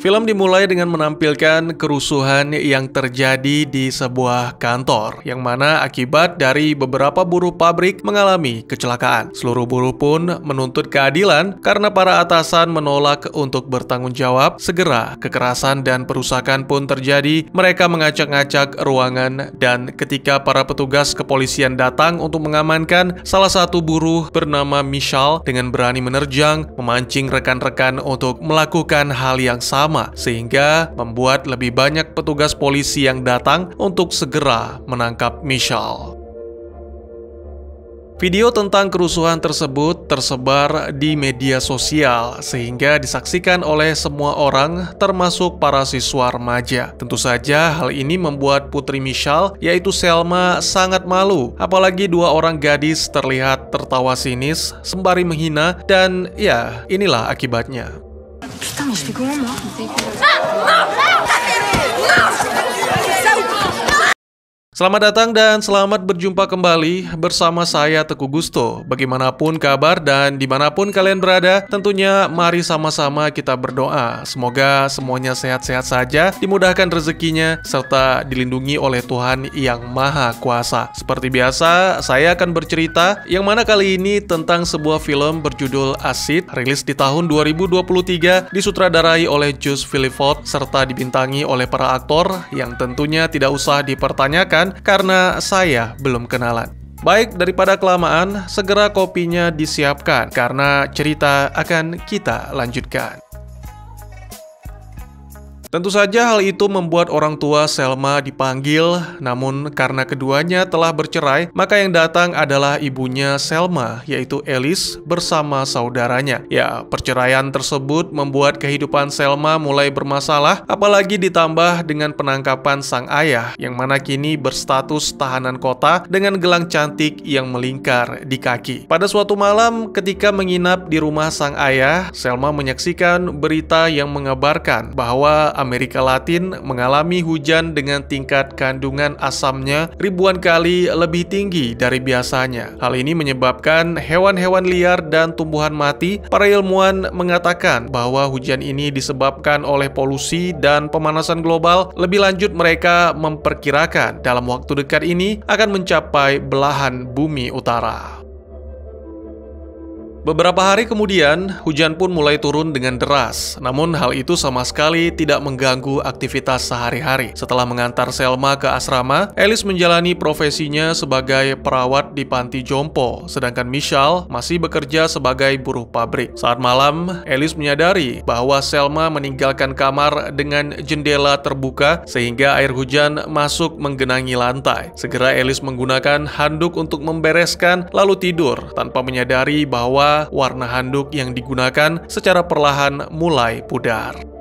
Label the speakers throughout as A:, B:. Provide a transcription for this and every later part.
A: Film dimulai dengan menampilkan kerusuhan yang terjadi di sebuah kantor, yang mana akibat dari beberapa buruh pabrik mengalami kecelakaan. Seluruh buruh pun menuntut keadilan karena para atasan menolak untuk bertanggung jawab. Segera, kekerasan dan perusakan pun terjadi. Mereka mengacak-ngacak ruangan, dan ketika para petugas kepolisian datang untuk mengamankan, salah satu buruh bernama Michelle dengan berani menerjang, memancing rekan-rekan untuk melakukan hal yang sama lama, sehingga membuat lebih banyak petugas polisi yang datang untuk segera menangkap Michelle. Video tentang kerusuhan tersebut tersebar di media sosial sehingga disaksikan oleh semua orang termasuk para siswa remaja. Tentu saja hal ini membuat putri Michelle yaitu Selma sangat malu apalagi dua orang gadis terlihat tertawa sinis sembari menghina dan ya inilah akibatnya. Putain, mais je fais comment moi Non, non, non, non Selamat datang dan selamat berjumpa kembali bersama saya Teguh Gusto. Bagaimanapun kabar dan dimanapun kalian berada, tentunya mari sama-sama kita berdoa. Semoga semuanya sehat-sehat saja, dimudahkan rezekinya, serta dilindungi oleh Tuhan Yang Maha Kuasa. Seperti biasa, saya akan bercerita yang mana kali ini tentang sebuah film berjudul Asid, rilis di tahun 2023, disutradarai oleh Jus Philippot, serta dibintangi oleh para aktor yang tentunya tidak usah dipertanyakan karena saya belum kenalan. Baik, daripada kelamaan, segera kopinya disiapkan karena cerita akan kita lanjutkan. Tentu saja hal itu membuat orang tua Selma dipanggil, namun karena keduanya telah bercerai, maka yang datang adalah ibunya Selma, yaitu Elis bersama saudaranya. Ya, perceraian tersebut membuat kehidupan Selma mulai bermasalah, apalagi ditambah dengan penangkapan sang ayah, yang mana kini berstatus tahanan kota dengan gelang cantik yang melingkar di kaki. Pada suatu malam, ketika menginap di rumah sang ayah, Selma menyaksikan berita yang mengabarkan bahwa Amerika Latin mengalami hujan dengan tingkat kandungan asamnya ribuan kali lebih tinggi dari biasanya. Hal ini menyebabkan hewan-hewan liar dan tumbuhan mati. Para ilmuwan mengatakan bahwa hujan ini disebabkan oleh polusi dan pemanasan global. Lebih lanjut mereka memperkirakan dalam waktu dekat ini akan mencapai belahan bumi utara. Beberapa hari kemudian, hujan pun mulai turun dengan deras. Namun hal itu sama sekali tidak mengganggu aktivitas sehari-hari. Setelah mengantar Selma ke asrama, Alice menjalani profesinya sebagai perawat di panti jompo, sedangkan Michelle masih bekerja sebagai buruh pabrik. Saat malam, Alice menyadari bahwa Selma meninggalkan kamar dengan jendela terbuka sehingga air hujan masuk menggenangi lantai. Segera Alice menggunakan handuk untuk membereskan lalu tidur tanpa menyadari bahwa warna handuk yang digunakan secara perlahan mulai pudar.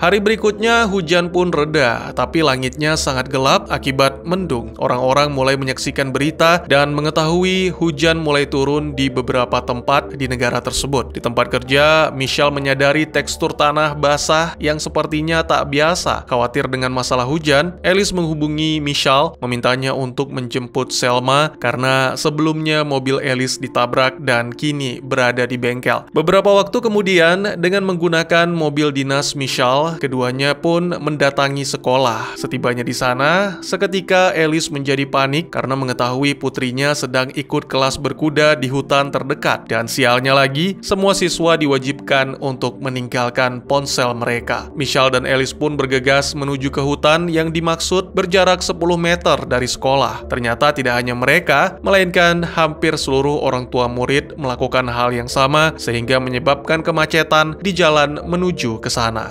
A: Hari berikutnya hujan pun reda, tapi langitnya sangat gelap akibat mendung. Orang-orang mulai menyaksikan berita dan mengetahui hujan mulai turun di beberapa tempat di negara tersebut. Di tempat kerja, Michelle menyadari tekstur tanah basah yang sepertinya tak biasa. Khawatir dengan masalah hujan, Alice menghubungi Michelle memintanya untuk menjemput Selma karena sebelumnya mobil Alice ditabrak dan kini berada di bengkel. Beberapa waktu kemudian, dengan menggunakan mobil dinas Michelle, keduanya pun mendatangi sekolah. Setibanya di sana, seketika Elis menjadi panik karena mengetahui putrinya sedang ikut kelas berkuda di hutan terdekat. Dan sialnya lagi, semua siswa diwajibkan untuk meninggalkan ponsel mereka. Michelle dan Elis pun bergegas menuju ke hutan yang dimaksud berjarak 10 meter dari sekolah. Ternyata tidak hanya mereka, melainkan hampir seluruh orang tua murid melakukan hal yang sama sehingga menyebabkan kemacetan di jalan menuju ke sana.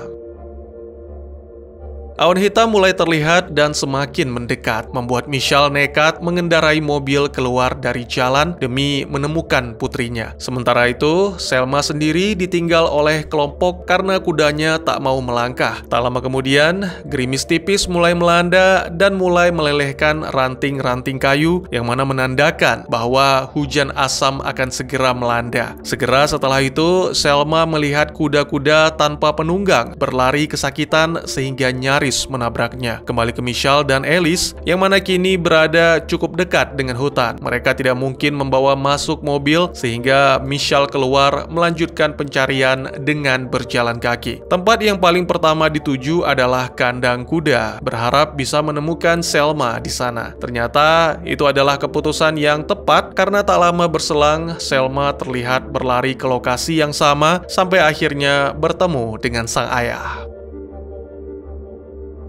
A: Awan hitam mulai terlihat dan semakin mendekat, membuat Michelle nekat mengendarai mobil keluar dari jalan demi menemukan putrinya. Sementara itu, Selma sendiri ditinggal oleh kelompok karena kudanya tak mau melangkah. Tak lama kemudian, gerimis tipis mulai melanda dan mulai melelehkan ranting-ranting kayu yang mana menandakan bahwa hujan asam akan segera melanda. Segera setelah itu, Selma melihat kuda-kuda tanpa penunggang berlari kesakitan sehingga nyaris menabraknya. Kembali ke Michelle dan Alice, yang mana kini berada cukup dekat dengan hutan. Mereka tidak mungkin membawa masuk mobil, sehingga Michelle keluar melanjutkan pencarian dengan berjalan kaki. Tempat yang paling pertama dituju adalah kandang kuda, berharap bisa menemukan Selma di sana. Ternyata itu adalah keputusan yang tepat, karena tak lama berselang, Selma terlihat berlari ke lokasi yang sama sampai akhirnya bertemu dengan sang ayah.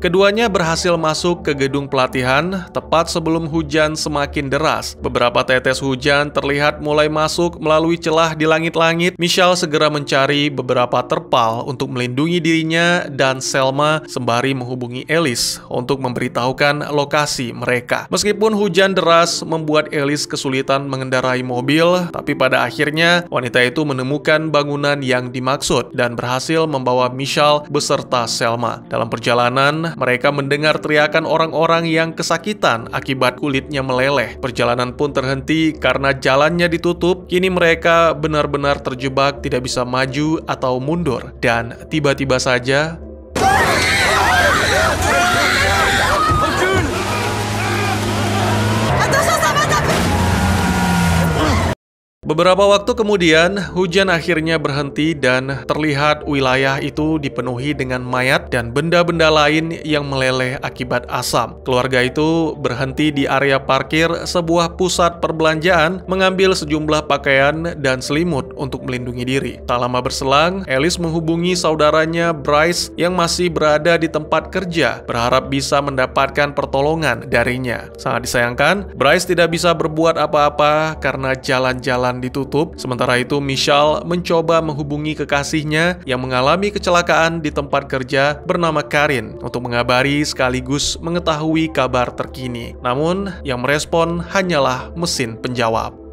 A: Keduanya berhasil masuk ke gedung pelatihan tepat sebelum hujan semakin deras. Beberapa tetes hujan terlihat mulai masuk melalui celah di langit-langit. Michelle segera mencari beberapa terpal untuk melindungi dirinya dan Selma sembari menghubungi Alice untuk memberitahukan lokasi mereka. Meskipun hujan deras membuat Alice kesulitan mengendarai mobil, tapi pada akhirnya wanita itu menemukan bangunan yang dimaksud dan berhasil membawa Michelle beserta Selma. Dalam perjalanan, mereka mendengar teriakan orang-orang yang kesakitan akibat kulitnya meleleh. Perjalanan pun terhenti karena jalannya ditutup. Kini mereka benar-benar terjebak tidak bisa maju atau mundur. Dan tiba-tiba saja, Beberapa waktu kemudian, hujan akhirnya berhenti dan terlihat wilayah itu dipenuhi dengan mayat dan benda-benda lain yang meleleh akibat asam. Keluarga itu berhenti di area parkir sebuah pusat perbelanjaan mengambil sejumlah pakaian dan selimut untuk melindungi diri. Tak lama berselang, Alice menghubungi saudaranya Bryce yang masih berada di tempat kerja, berharap bisa mendapatkan pertolongan darinya. Sangat disayangkan, Bryce tidak bisa berbuat apa-apa karena jalan-jalan ditutup. Sementara itu, Michelle mencoba menghubungi kekasihnya yang mengalami kecelakaan di tempat kerja bernama Karin untuk mengabari sekaligus mengetahui kabar terkini. Namun, yang merespon hanyalah mesin penjawab.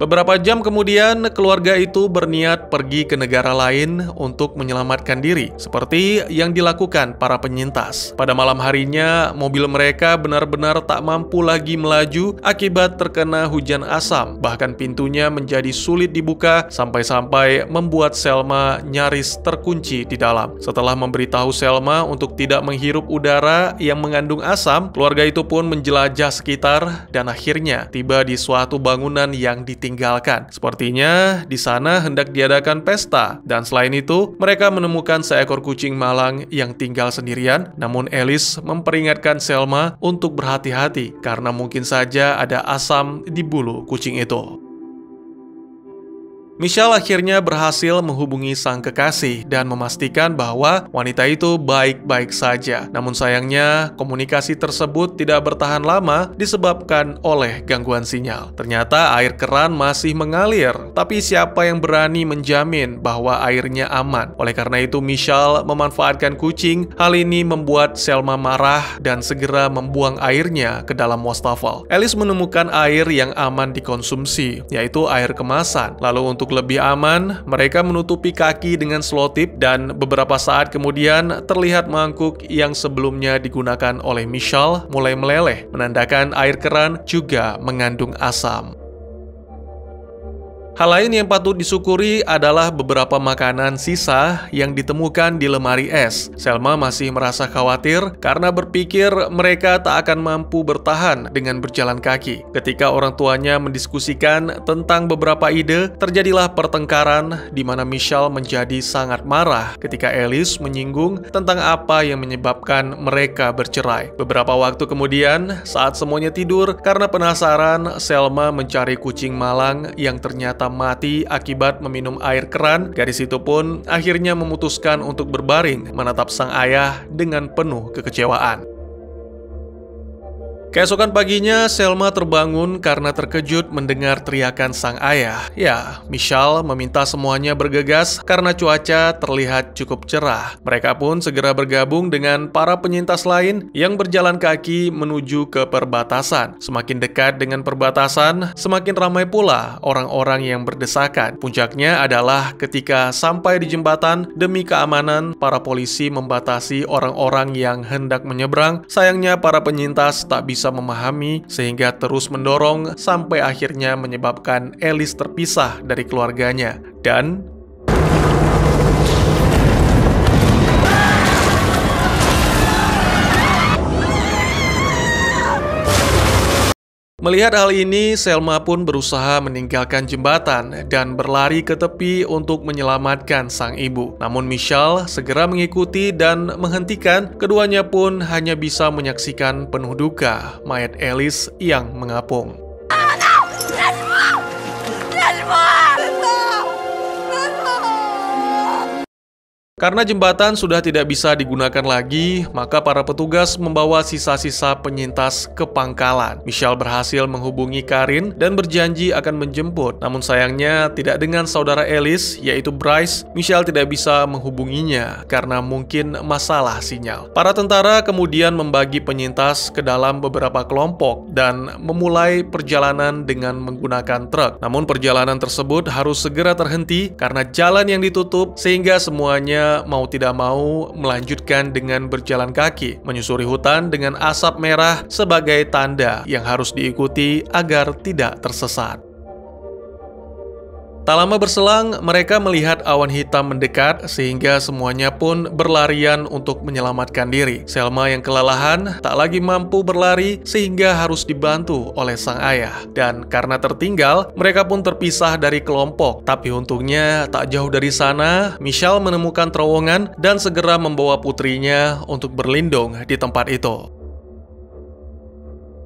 A: Beberapa jam kemudian, keluarga itu berniat pergi ke negara lain untuk menyelamatkan diri, seperti yang dilakukan para penyintas. Pada malam harinya, mobil mereka benar-benar tak mampu lagi melaju akibat terkena hujan asam. Bahkan pintunya menjadi sulit dibuka sampai-sampai membuat Selma nyaris terkunci di dalam. Setelah memberitahu Selma untuk tidak menghirup udara yang mengandung asam, keluarga itu pun menjelajah sekitar dan akhirnya tiba di suatu bangunan yang ditinggalkan tinggalkan. Sepertinya di sana hendak diadakan pesta, dan selain itu mereka menemukan seekor kucing malang yang tinggal sendirian. Namun Elis memperingatkan Selma untuk berhati-hati karena mungkin saja ada asam di bulu kucing itu. Michelle akhirnya berhasil menghubungi sang kekasih dan memastikan bahwa wanita itu baik-baik saja. Namun sayangnya, komunikasi tersebut tidak bertahan lama disebabkan oleh gangguan sinyal. Ternyata air keran masih mengalir, tapi siapa yang berani menjamin bahwa airnya aman? Oleh karena itu, Michelle memanfaatkan kucing. Hal ini membuat Selma marah dan segera membuang airnya ke dalam wastafel. Alice menemukan air yang aman dikonsumsi, yaitu air kemasan. Lalu untuk untuk lebih aman, mereka menutupi kaki dengan selotip dan beberapa saat kemudian terlihat mangkuk yang sebelumnya digunakan oleh Michelle mulai meleleh, menandakan air keran juga mengandung asam. Hal lain yang patut disyukuri adalah beberapa makanan sisa yang ditemukan di lemari es. Selma masih merasa khawatir karena berpikir mereka tak akan mampu bertahan dengan berjalan kaki. Ketika orang tuanya mendiskusikan tentang beberapa ide, terjadilah pertengkaran di mana Michelle menjadi sangat marah ketika Alice menyinggung tentang apa yang menyebabkan mereka bercerai. Beberapa waktu kemudian, saat semuanya tidur karena penasaran, Selma mencari kucing malang yang ternyata mati akibat meminum air keran, gadis itu pun akhirnya memutuskan untuk berbaring menatap sang ayah dengan penuh kekecewaan. Keesokan paginya, Selma terbangun karena terkejut mendengar teriakan sang ayah. Ya, Michelle meminta semuanya bergegas karena cuaca terlihat cukup cerah. Mereka pun segera bergabung dengan para penyintas lain yang berjalan kaki menuju ke perbatasan. Semakin dekat dengan perbatasan, semakin ramai pula orang-orang yang berdesakan. Puncaknya adalah ketika sampai di jembatan, demi keamanan, para polisi membatasi orang-orang yang hendak menyeberang. Sayangnya para penyintas tak bisa bisa memahami sehingga terus mendorong sampai akhirnya menyebabkan Elis terpisah dari keluarganya dan Melihat hal ini, Selma pun berusaha meninggalkan jembatan dan berlari ke tepi untuk menyelamatkan sang ibu. Namun Michelle segera mengikuti dan menghentikan, keduanya pun hanya bisa menyaksikan penuh duka mayat Alice yang mengapung. Karena jembatan sudah tidak bisa digunakan lagi, maka para petugas membawa sisa-sisa penyintas ke pangkalan. Michelle berhasil menghubungi Karin dan berjanji akan menjemput. Namun sayangnya, tidak dengan saudara Alice, yaitu Bryce, Michelle tidak bisa menghubunginya karena mungkin masalah sinyal. Para tentara kemudian membagi penyintas ke dalam beberapa kelompok dan memulai perjalanan dengan menggunakan truk. Namun perjalanan tersebut harus segera terhenti karena jalan yang ditutup sehingga semuanya mau tidak mau melanjutkan dengan berjalan kaki menyusuri hutan dengan asap merah sebagai tanda yang harus diikuti agar tidak tersesat. Tak lama berselang, mereka melihat awan hitam mendekat sehingga semuanya pun berlarian untuk menyelamatkan diri. Selma yang kelelahan tak lagi mampu berlari sehingga harus dibantu oleh sang ayah. Dan karena tertinggal, mereka pun terpisah dari kelompok. Tapi untungnya tak jauh dari sana, Michelle menemukan terowongan dan segera membawa putrinya untuk berlindung di tempat itu.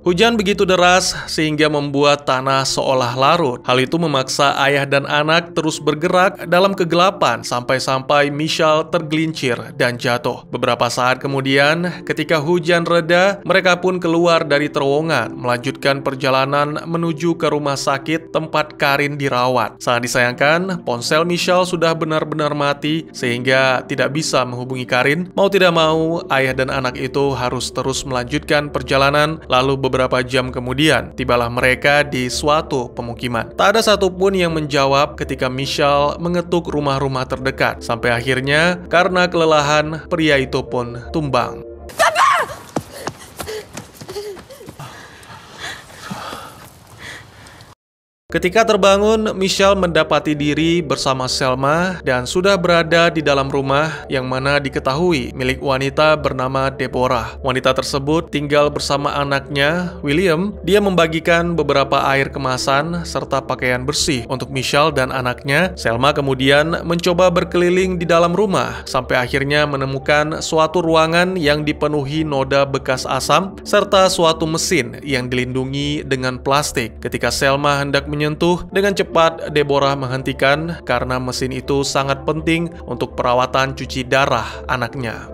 A: Hujan begitu deras sehingga membuat tanah seolah larut. Hal itu memaksa ayah dan anak terus bergerak dalam kegelapan sampai-sampai Michelle tergelincir dan jatuh. Beberapa saat kemudian, ketika hujan reda, mereka pun keluar dari terowongan, melanjutkan perjalanan menuju ke rumah sakit tempat Karin dirawat. Sangat disayangkan, ponsel Michelle sudah benar-benar mati sehingga tidak bisa menghubungi Karin. Mau tidak mau, ayah dan anak itu harus terus melanjutkan perjalanan lalu beberapa beberapa jam kemudian, tibalah mereka di suatu pemukiman. Tak ada satupun yang menjawab ketika Michelle mengetuk rumah-rumah terdekat. Sampai akhirnya, karena kelelahan, pria itu pun tumbang. Ketika terbangun, Michelle mendapati diri bersama Selma dan sudah berada di dalam rumah yang mana diketahui milik wanita bernama Deborah. Wanita tersebut tinggal bersama anaknya, William. Dia membagikan beberapa air kemasan serta pakaian bersih untuk Michelle dan anaknya. Selma kemudian mencoba berkeliling di dalam rumah sampai akhirnya menemukan suatu ruangan yang dipenuhi noda bekas asam serta suatu mesin yang dilindungi dengan plastik. Ketika Selma hendak menyebabkan menyentuh, dengan cepat Deborah menghentikan karena mesin itu sangat penting untuk perawatan cuci darah anaknya.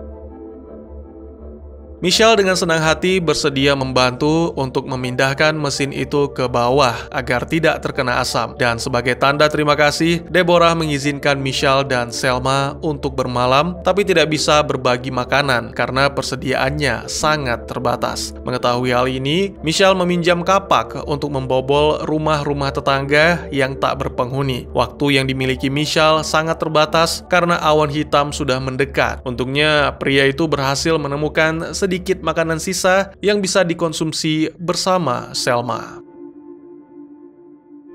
A: Michelle dengan senang hati bersedia membantu untuk memindahkan mesin itu ke bawah agar tidak terkena asam. Dan sebagai tanda terima kasih, Deborah mengizinkan Michelle dan Selma untuk bermalam, tapi tidak bisa berbagi makanan karena persediaannya sangat terbatas. Mengetahui hal ini, Michelle meminjam kapak untuk membobol rumah-rumah tetangga yang tak berpenghuni. Waktu yang dimiliki Michelle sangat terbatas karena awan hitam sudah mendekat. Untungnya, pria itu berhasil menemukan sedikit sedikit makanan sisa yang bisa dikonsumsi bersama Selma.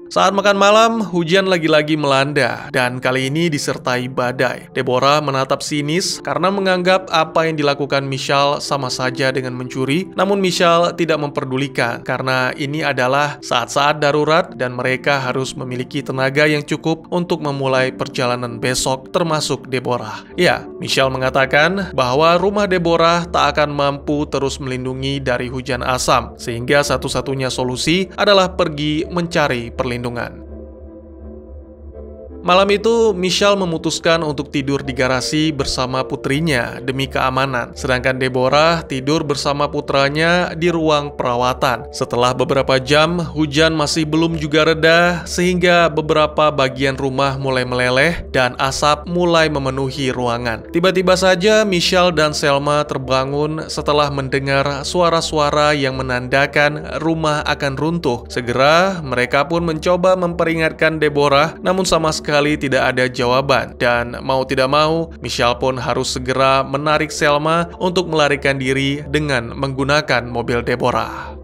A: Saat makan malam, hujan lagi-lagi melanda dan kali ini disertai badai. Deborah menatap sinis karena menganggap apa yang dilakukan Michelle sama saja dengan mencuri, namun Michelle tidak memperdulikan karena ini adalah saat-saat darurat dan mereka harus memiliki tenaga yang cukup untuk memulai perjalanan besok termasuk Deborah. Ya, Michelle mengatakan bahwa rumah Deborah tak akan mampu terus melindungi dari hujan asam, sehingga satu-satunya solusi adalah pergi mencari perlindungan perlindungan. Malam itu, Michelle memutuskan untuk tidur di garasi bersama putrinya demi keamanan, sedangkan Deborah tidur bersama putranya di ruang perawatan. Setelah beberapa jam, hujan masih belum juga reda, sehingga beberapa bagian rumah mulai meleleh dan asap mulai memenuhi ruangan. Tiba-tiba saja, Michelle dan Selma terbangun setelah mendengar suara-suara yang menandakan rumah akan runtuh. Segera, mereka pun mencoba memperingatkan Deborah, namun sama sekali sekali tidak ada jawaban dan mau tidak mau Michelle pun harus segera menarik Selma untuk melarikan diri dengan menggunakan mobil Deborah.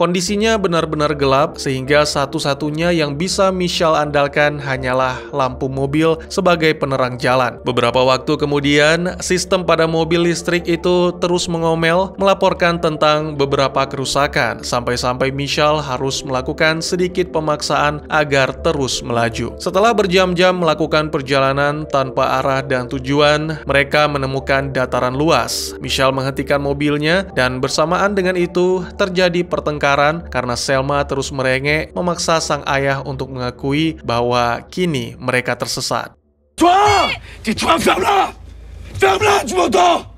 A: Kondisinya benar-benar gelap sehingga satu-satunya yang bisa Michelle andalkan hanyalah lampu mobil sebagai penerang jalan. Beberapa waktu kemudian, sistem pada mobil listrik itu terus mengomel melaporkan tentang beberapa kerusakan sampai-sampai Michelle harus melakukan sedikit pemaksaan agar terus melaju. Setelah berjam-jam melakukan perjalanan tanpa arah dan tujuan, mereka menemukan dataran luas. Michelle menghentikan mobilnya dan bersamaan dengan itu terjadi pertengkaran pertengkaran karena Selma terus merengek memaksa sang ayah untuk mengakui bahwa kini mereka tersesat. Toi, tais-toi, ferme-la Ferme-la, tu m'entends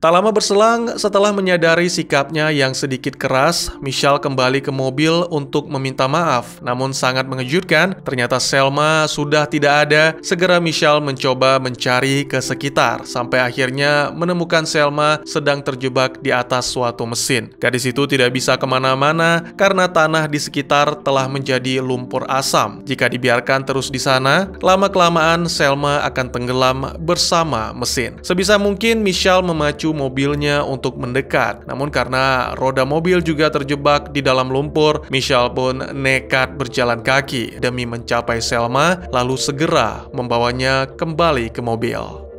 A: Tak lama berselang, setelah menyadari sikapnya yang sedikit keras, Michelle kembali ke mobil untuk meminta maaf. Namun sangat mengejutkan, ternyata Selma sudah tidak ada. Segera Michelle mencoba mencari ke sekitar, sampai akhirnya menemukan Selma sedang terjebak di atas suatu mesin. Gadis itu tidak bisa kemana-mana karena tanah di sekitar telah menjadi lumpur asam. Jika dibiarkan terus di sana, lama-kelamaan Selma akan tenggelam bersama mesin. Sebisa mungkin Michelle memacu mobilnya untuk mendekat. Namun karena roda mobil juga terjebak di dalam lumpur, Michelle pun nekat berjalan kaki demi mencapai Selma lalu segera membawanya kembali ke mobil.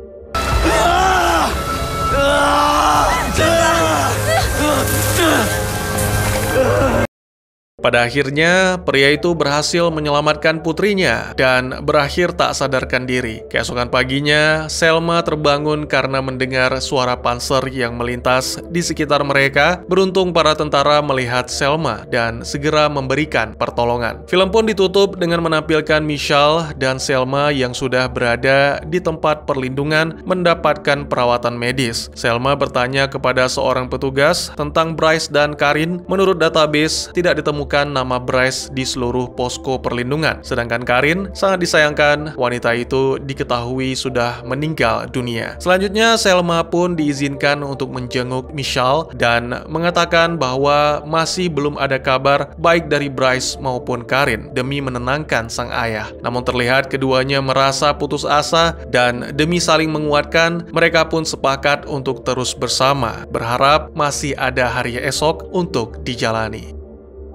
A: Pada akhirnya, pria itu berhasil menyelamatkan putrinya dan berakhir tak sadarkan diri. Keesokan paginya, Selma terbangun karena mendengar suara panser yang melintas di sekitar mereka. Beruntung para tentara melihat Selma dan segera memberikan pertolongan. Film pun ditutup dengan menampilkan Michelle dan Selma yang sudah berada di tempat perlindungan mendapatkan perawatan medis. Selma bertanya kepada seorang petugas tentang Bryce dan Karin. Menurut database, tidak ditemukan menyebutkan nama Bryce di seluruh posko perlindungan. Sedangkan Karin, sangat disayangkan, wanita itu diketahui sudah meninggal dunia. Selanjutnya, Selma pun diizinkan untuk menjenguk Michelle dan mengatakan bahwa masih belum ada kabar baik dari Bryce maupun Karin demi menenangkan sang ayah. Namun terlihat keduanya merasa putus asa dan demi saling menguatkan, mereka pun sepakat untuk terus bersama, berharap masih ada hari esok untuk dijalani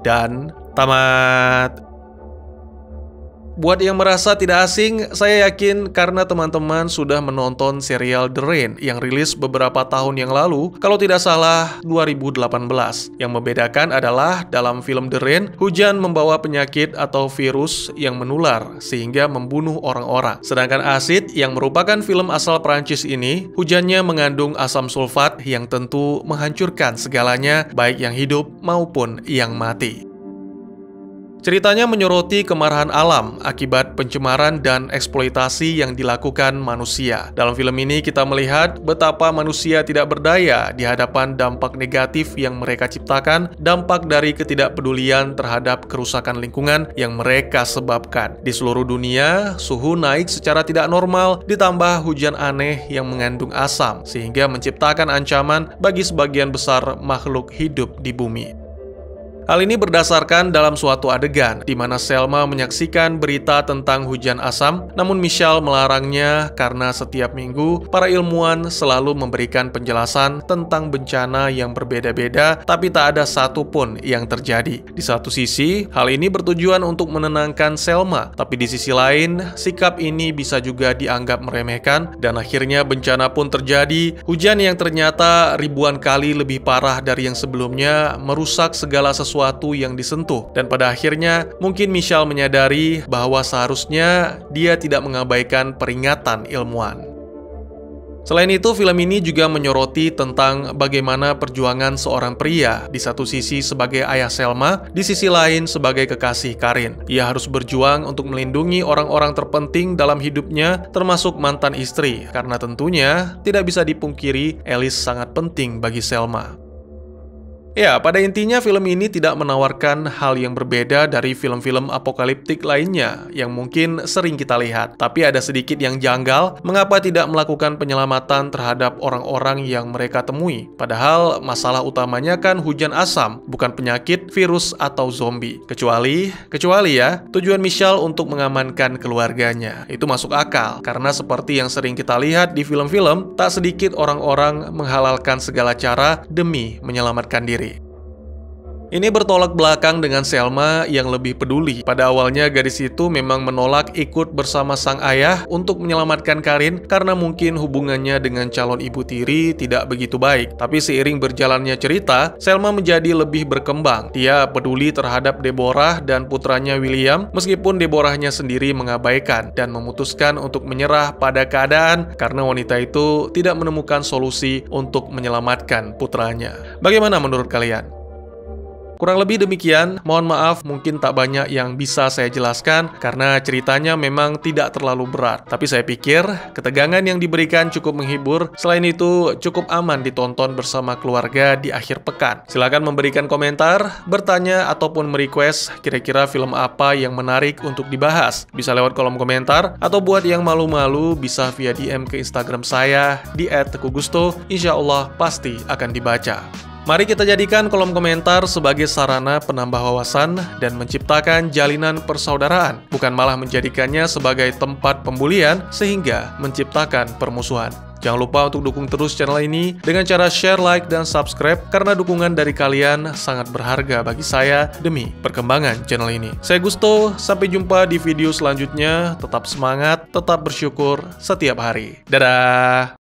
A: dan tamat Buat yang merasa tidak asing, saya yakin karena teman-teman sudah menonton serial The Rain yang rilis beberapa tahun yang lalu, kalau tidak salah 2018. Yang membedakan adalah dalam film The Rain, hujan membawa penyakit atau virus yang menular sehingga membunuh orang-orang. Sedangkan Acid yang merupakan film asal Perancis ini, hujannya mengandung asam sulfat yang tentu menghancurkan segalanya baik yang hidup maupun yang mati. Ceritanya menyoroti kemarahan alam akibat pencemaran dan eksploitasi yang dilakukan manusia. Dalam film ini kita melihat betapa manusia tidak berdaya di hadapan dampak negatif yang mereka ciptakan, dampak dari ketidakpedulian terhadap kerusakan lingkungan yang mereka sebabkan. Di seluruh dunia, suhu naik secara tidak normal ditambah hujan aneh yang mengandung asam sehingga menciptakan ancaman bagi sebagian besar makhluk hidup di bumi. Hal ini berdasarkan dalam suatu adegan di mana Selma menyaksikan berita tentang hujan asam, namun Michelle melarangnya karena setiap minggu para ilmuwan selalu memberikan penjelasan tentang bencana yang berbeda-beda, tapi tak ada satupun yang terjadi. Di satu sisi, hal ini bertujuan untuk menenangkan Selma, tapi di sisi lain, sikap ini bisa juga dianggap meremehkan, dan akhirnya bencana pun terjadi. Hujan yang ternyata ribuan kali lebih parah dari yang sebelumnya merusak segala sesuatu sesuatu yang disentuh. Dan pada akhirnya, mungkin Michelle menyadari bahwa seharusnya dia tidak mengabaikan peringatan ilmuwan. Selain itu, film ini juga menyoroti tentang bagaimana perjuangan seorang pria, di satu sisi sebagai ayah Selma, di sisi lain sebagai kekasih Karin. Ia harus berjuang untuk melindungi orang-orang terpenting dalam hidupnya, termasuk mantan istri, karena tentunya tidak bisa dipungkiri Elis sangat penting bagi Selma. Ya, pada intinya film ini tidak menawarkan hal yang berbeda dari film-film apokaliptik lainnya yang mungkin sering kita lihat. Tapi ada sedikit yang janggal, mengapa tidak melakukan penyelamatan terhadap orang-orang yang mereka temui. Padahal masalah utamanya kan hujan asam, bukan penyakit, virus, atau zombie. Kecuali, kecuali ya, tujuan Michelle untuk mengamankan keluarganya. Itu masuk akal, karena seperti yang sering kita lihat di film-film, tak sedikit orang-orang menghalalkan segala cara demi menyelamatkan diri. Ini bertolak belakang dengan Selma yang lebih peduli. Pada awalnya gadis itu memang menolak ikut bersama sang ayah untuk menyelamatkan Karin karena mungkin hubungannya dengan calon ibu tiri tidak begitu baik. Tapi seiring berjalannya cerita, Selma menjadi lebih berkembang. Dia peduli terhadap Deborah dan putranya William meskipun Deborahnya sendiri mengabaikan dan memutuskan untuk menyerah pada keadaan karena wanita itu tidak menemukan solusi untuk menyelamatkan putranya. Bagaimana menurut kalian? Kurang lebih demikian, mohon maaf mungkin tak banyak yang bisa saya jelaskan karena ceritanya memang tidak terlalu berat. Tapi saya pikir, ketegangan yang diberikan cukup menghibur, selain itu cukup aman ditonton bersama keluarga di akhir pekan. Silahkan memberikan komentar, bertanya, ataupun merequest kira-kira film apa yang menarik untuk dibahas. Bisa lewat kolom komentar, atau buat yang malu-malu bisa via DM ke Instagram saya di @tekugusto, insya Allah pasti akan dibaca. Mari kita jadikan kolom komentar sebagai sarana penambah wawasan dan menciptakan jalinan persaudaraan, bukan malah menjadikannya sebagai tempat pembulian sehingga menciptakan permusuhan. Jangan lupa untuk dukung terus channel ini dengan cara share, like, dan subscribe karena dukungan dari kalian sangat berharga bagi saya demi perkembangan channel ini. Saya Gusto, sampai jumpa di video selanjutnya. Tetap semangat, tetap bersyukur setiap hari. Dadah!